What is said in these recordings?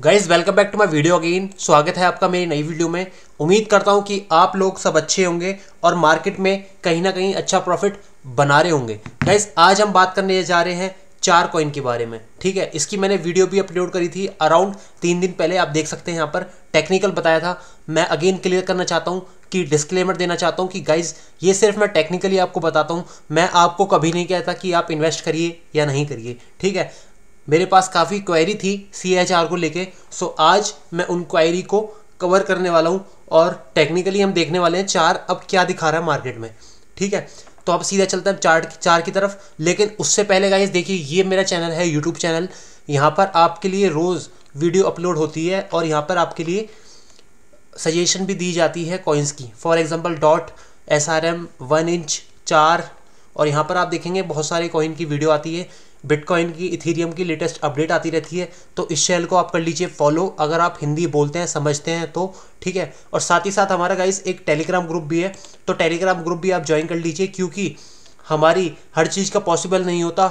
guys welcome back to my video again स्वागत है आपका मेरी नई वीडियो में उम्मीद करता हूँ कि आप लोग सब अच्छे होंगे और मार्केट में कहीं ना कहीं अच्छा प्रॉफिट बना रहे होंगे गाइज आज हम बात करने जा रहे हैं चार कॉइन के बारे में ठीक है इसकी मैंने वीडियो भी अपलोड करी थी अराउंड तीन दिन पहले आप देख सकते हैं यहाँ पर टेक्निकल बताया था मैं अगेन क्लियर करना चाहता हूँ कि डिस्क्लेमर देना चाहता हूँ कि गाइज ये सिर्फ मैं टेक्निकली आपको बताता हूँ मैं आपको कभी नहीं कहता कि आप इन्वेस्ट करिए या नहीं करिए ठीक है मेरे पास काफ़ी क्वायरी थी सी एच आर को लेके सो आज मैं उन क्वायरी को कवर करने वाला हूँ और टेक्निकली हम देखने वाले हैं चार अब क्या दिखा रहा है मार्केट में ठीक है तो आप सीधा चलते हैं चार्ट चार की तरफ लेकिन उससे पहले गाइज देखिए ये मेरा चैनल है यूट्यूब चैनल यहाँ पर आपके लिए रोज़ वीडियो अपलोड होती है और यहाँ पर आपके लिए सजेशन भी दी जाती है कॉइन्स की for example dot S R M one inch चार और यहाँ पर आप देखेंगे बहुत सारे कॉइन की वीडियो आती है बिटकॉइन की इथेरियम की लेटेस्ट अपडेट आती रहती है तो इस चैनल को आप कर लीजिए फॉलो अगर आप हिंदी बोलते हैं समझते हैं तो ठीक है और साथ ही साथ हमारा गाइस एक टेलीग्राम ग्रुप भी है तो टेलीग्राम ग्रुप भी आप ज्वाइन कर लीजिए क्योंकि हमारी हर चीज़ का पॉसिबल नहीं होता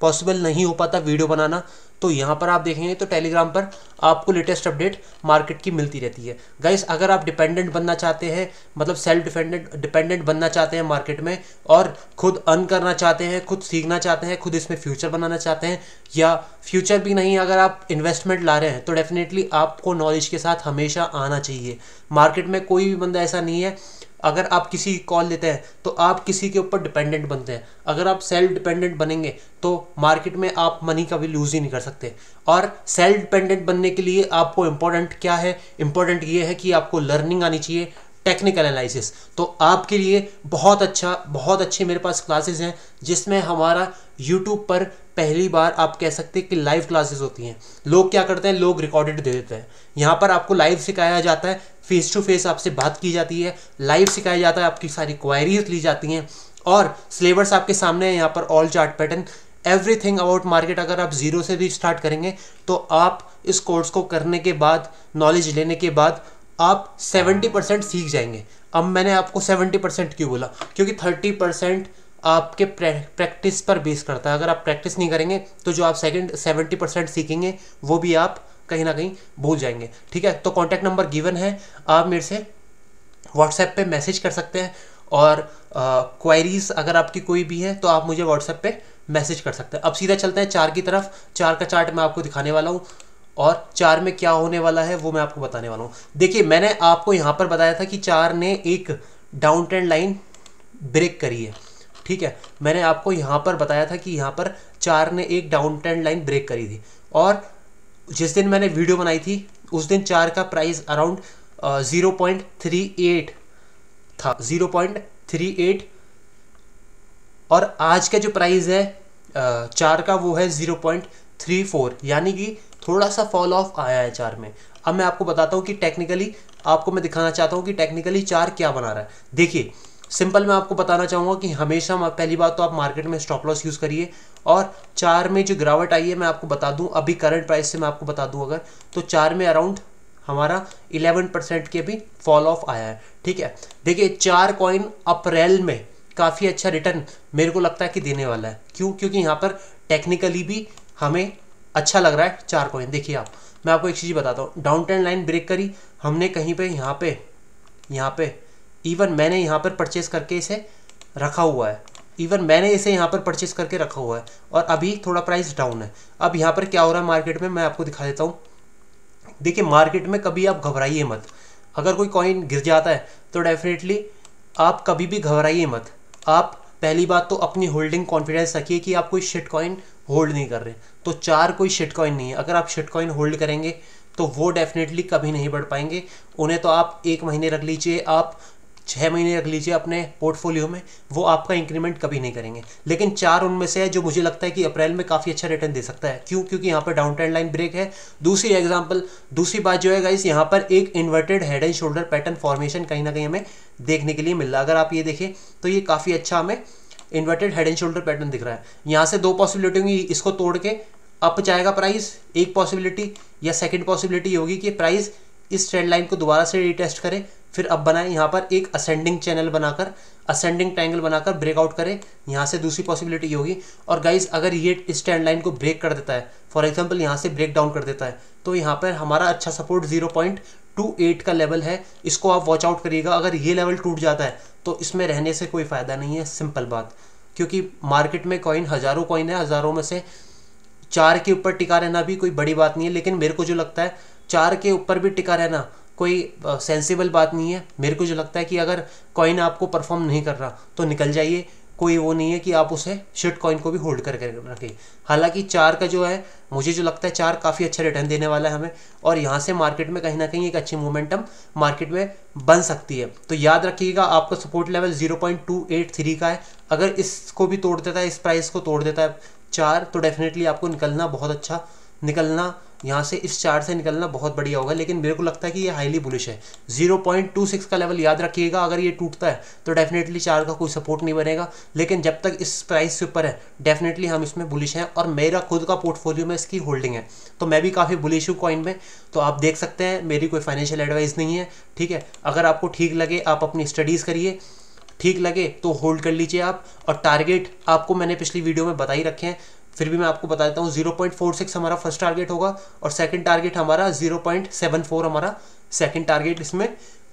पॉसिबल नहीं हो पाता वीडियो बनाना तो यहाँ पर आप देखेंगे तो टेलीग्राम पर आपको लेटेस्ट अपडेट मार्केट की मिलती रहती है गाइस अगर आप डिपेंडेंट बनना चाहते हैं मतलब सेल्फ डिपेंडेंट डिपेंडेंट बनना चाहते हैं मार्केट में और खुद अर्न करना चाहते हैं खुद सीखना चाहते हैं खुद इसमें फ्यूचर बनाना चाहते हैं या फ्यूचर भी नहीं अगर आप इन्वेस्टमेंट ला रहे हैं तो डेफिनेटली आपको नॉलेज के साथ हमेशा आना चाहिए मार्केट में कोई भी बंदा ऐसा नहीं है अगर आप किसी की कॉल लेते हैं तो आप किसी के ऊपर डिपेंडेंट बनते हैं अगर आप सेल्फ डिपेंडेंट बनेंगे तो मार्केट में आप मनी का भी लूज ही नहीं कर सकते और सेल्फ डिपेंडेंट बनने के लिए आपको इम्पोर्टेंट क्या है इम्पोर्टेंट ये है कि आपको लर्निंग आनी चाहिए टेक्निकल एनालिसिस तो आपके लिए बहुत अच्छा बहुत अच्छे मेरे पास क्लासेस हैं जिसमें हमारा यूट्यूब पर पहली बार आप कह सकते हैं कि लाइव क्लासेस होती हैं लोग क्या करते हैं लोग रिकॉर्डेड दे देते हैं यहाँ पर आपको लाइव सिखाया जाता है फेस टू फेस आपसे बात की जाती है लाइव सिखाया जाता है आपकी सारी क्वायरीज ली जाती हैं और सिलेबस आपके सामने है यहाँ पर all chart pattern everything about market अगर आप ज़ीरो से भी स्टार्ट करेंगे तो आप इस कोर्स को करने के बाद नॉलेज लेने के बाद आप 70 परसेंट सीख जाएंगे अब मैंने आपको 70 परसेंट क्यों बोला क्योंकि 30 परसेंट आपके प्रैक्टिस पर बेस करता है अगर आप प्रैक्टिस नहीं करेंगे तो जो आप सेकेंड 70 परसेंट सीखेंगे वो भी आप कहीं ना कहीं भूल जाएंगे ठीक है तो कॉन्टैक्ट नंबर गिवन है आप मेरे से व्हाट्सएप पर मैसेज कर सकते हैं और क्वायरीज़ अगर आपकी कोई भी है तो आप मुझे व्हाट्सएप पे मैसेज कर सकते हैं अब सीधा चलते हैं चार की तरफ चार का चार्ट मैं आपको दिखाने वाला हूँ और चार में क्या होने वाला है वो मैं आपको बताने वाला हूँ देखिए मैंने आपको यहाँ पर बताया था कि चार ने एक डाउन ट्रेंड लाइन ब्रेक करी है ठीक है मैंने आपको यहाँ पर बताया था कि यहाँ पर चार ने एक डाउन ट्रेंड लाइन ब्रेक करी थी और जिस दिन मैंने वीडियो बनाई थी उस दिन चार का price around zero point three eight था ज़ीरो पॉइंट थ्री एट और आज का जो प्राइस है चार का वो है ज़ीरो पॉइंट थ्री फोर यानी कि थोड़ा सा फॉल ऑफ आया है चार में अब मैं आपको बताता हूँ कि टेक्निकली आपको मैं दिखाना चाहता हूँ कि टेक्निकली चार क्या बना रहा है देखिए सिंपल मैं आपको बताना चाहूँगा कि हमेशा पहली बात तो आप मार्केट में स्टॉप लॉस यूज़ करिए और चार में जो गिरावट आई है मैं आपको बता दूँ अभी करंट प्राइस से मैं आपको बता दूँ अगर तो चार में अराउंड हमारा 11 परसेंट के भी फॉल ऑफ आया है ठीक है देखिए चार कॉइन अप्रैल में काफ़ी अच्छा रिटर्न मेरे को लगता है कि देने वाला है क्यों क्योंकि यहाँ पर टेक्निकली भी हमें अच्छा लग रहा है चार कॉइन देखिए आप मैं आपको एक चीज़ बताता हूँ डाउन ट्रेंड लाइन ब्रेक करी हमने कहीं पे यहाँ पे यहाँ पे इवन मैंने यहाँ पर परचेस करके इसे रखा हुआ है इवन मैंने इसे यहाँ पर परचेस करके रखा हुआ है और अभी थोड़ा प्राइस डाउन है अब यहाँ पर क्या हो रहा है मार्केट में मैं आपको दिखा देता हूँ देखिए मार्केट में कभी आप घबराइए मत अगर कोई कॉइन गिर जाता है तो डेफिनेटली आप कभी भी घबराइए मत आप पहली बात तो अपनी होल्डिंग कॉन्फिडेंस रखिए कि आप कोई शिट कॉइन होल्ड नहीं कर रहे तो चार कोई शिटकॉइन नहीं है अगर आप शिटकॉइन होल्ड करेंगे तो वो डेफिनेटली कभी नहीं बढ़ पाएंगे उन्हें तो आप एक महीने रख लीजिए आप छः महीने रख लीजिए अपने पोर्टफोलियो में वो आपका इंक्रीमेंट कभी नहीं करेंगे लेकिन चार उनमें से है जो मुझे लगता है कि अप्रैल में काफ़ी अच्छा रिटर्न दे सकता है क्यों क्योंकि यहाँ पर डाउन ट्रेंड लाइन ब्रेक है दूसरी एग्जांपल दूसरी बात जो है गाइस यहाँ पर एक inverted head and shoulder pattern formation कहीं ना कहीं हमें देखने के लिए मिल रहा अगर आप ये देखें तो ये काफ़ी अच्छा हमें inverted head and shoulder pattern दिख रहा है यहाँ से दो पॉसिबिलिटी होंगी इसको तोड़ के अप जाएगा प्राइस एक पॉसिबिलिटी या सेकेंड पॉसिबिलिटी होगी कि प्राइस इस ट्रेंड लाइन को दोबारा से रिटेस्ट करें फिर अब बनाए यहाँ पर एक असेंडिंग चैनल बनाकर असेंडिंग ट्रैंगल बनाकर ब्रेकआउट करें यहाँ से दूसरी पॉसिबिलिटी होगी और गाइज अगर ये इस ट्रेंड लाइन को ब्रेक कर देता है फॉर एग्जाम्पल यहाँ से ब्रेक डाउन कर देता है तो यहाँ पर हमारा अच्छा support zero point two eight का लेवल है इसको आप वॉच आउट करिएगा अगर ये लेवल टूट जाता है तो इसमें रहने से कोई फ़ायदा नहीं है सिंपल बात क्योंकि मार्केट में कॉइन हज़ारों कॉइन है हज़ारों में से चार के ऊपर टिका रहना भी कोई बड़ी बात नहीं है लेकिन मेरे को जो लगता है चार के ऊपर भी टिका रहना कोई सेंसिबल बात नहीं है मेरे को जो लगता है कि अगर कॉइन आपको परफॉर्म नहीं कर रहा तो निकल जाइए कोई वो नहीं है कि आप उसे शिट कॉइन को भी होल्ड करके रखें हालांकि चार का जो है मुझे जो लगता है चार काफ़ी अच्छा रिटर्न देने वाला है हमें और यहाँ से मार्केट में कहीं ना कहीं एक अच्छी मोमेंटम मार्केट में बन सकती है तो याद रखिएगा आपका सपोर्ट लेवल 0.283 का है अगर इसको भी तोड़ देता है इस प्राइस को तोड़ देता है चार तो डेफिनेटली आपको निकलना बहुत अच्छा निकलना यहाँ से इस चार्ट से निकलना बहुत बढ़िया होगा लेकिन मेरे को लगता है कि ये हाईली बुलिश है 0.26 का लेवल याद रखिएगा अगर ये टूटता है तो डेफिनेटली चार का कोई सपोर्ट नहीं बनेगा लेकिन जब तक इस प्राइस से ऊपर है डेफिनेटली हम इसमें बुलिश हैं और मेरा खुद का पोर्टफोलियो में इसकी होल्डिंग है तो मैं भी काफ़ी बुलिश हूँ कॉइन में तो आप देख सकते हैं मेरी कोई फाइनेंशियल एडवाइस नहीं है ठीक है अगर आपको ठीक लगे आप अपनी स्टडीज़ करिए ठीक लगे तो होल्ड कर लीजिए आप और टारगेट आपको मैंने पिछली वीडियो में बता ही रखे हैं फिर भी मैं आपको बता देता हूँ सिक्स हमारा फर्स्ट टारगेट होगा और सेकंड टारगेट हमारा फोर हमारा सेकंड टारगेट इसमें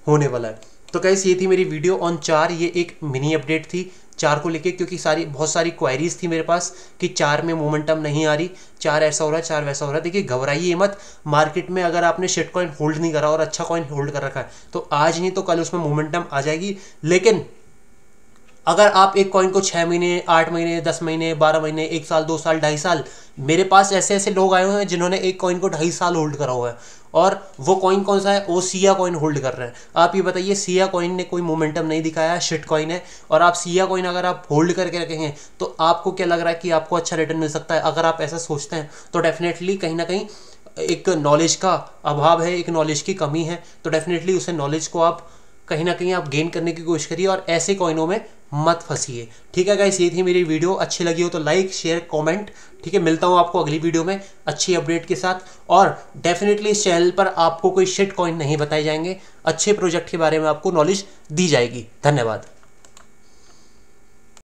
होने वाला है तो कैसे ये थी मेरी वीडियो ऑन चार ये एक मिनी अपडेट थी चार को लेके क्योंकि सारी बहुत सारी क्वायरीज थी मेरे पास कि चार में मोमेंटम नहीं आ रही चार ऐसा हो रहा है चार वैसा हो रहा है देखिए घबराइए मत मार्केट में अगर आपने शेट कॉइन होल्ड नहीं करा और अच्छा कॉइन होल्ड कर रखा है तो आज नहीं तो कल उसमें मोमेंटम आ जाएगी लेकिन अगर आप एक कॉइन को छः महीने आठ महीने दस महीने बारह महीने एक साल दो साल ढाई साल मेरे पास ऐसे ऐसे लोग आए हुए हैं जिन्होंने एक कॉइन को ढाई साल होल्ड करा हुआ है और वो कॉइन कौन सा है वो सिया कॉइन होल्ड कर रहे हैं आप ये बताइए सिया कॉइन ने कोई मोमेंटम नहीं दिखाया है शिट कॉइन है और आप सिया कॉइन अगर आप होल्ड करके रखेंगे तो आपको क्या लग रहा है कि आपको अच्छा रिटर्न मिल सकता है अगर आप ऐसा सोचते हैं तो डेफिनेटली कहीं ना कहीं एक नॉलेज का अभाव है एक नॉलेज की कमी है तो डेफिनेटली उसे नॉलेज को आप कहीं ना कहीं आप गेन करने की कोशिश करिए और ऐसे कॉइनों में मत फंसीए ठीक है गाइस ये थी मेरी वीडियो अच्छी लगी हो तो लाइक शेयर कमेंट ठीक है मिलता हूँ आपको अगली वीडियो में अच्छी अपडेट के साथ और डेफिनेटली इस चैनल पर आपको कोई शिट कॉइन नहीं बताए जाएंगे अच्छे प्रोजेक्ट के बारे में आपको नॉलेज दी जाएगी धन्यवाद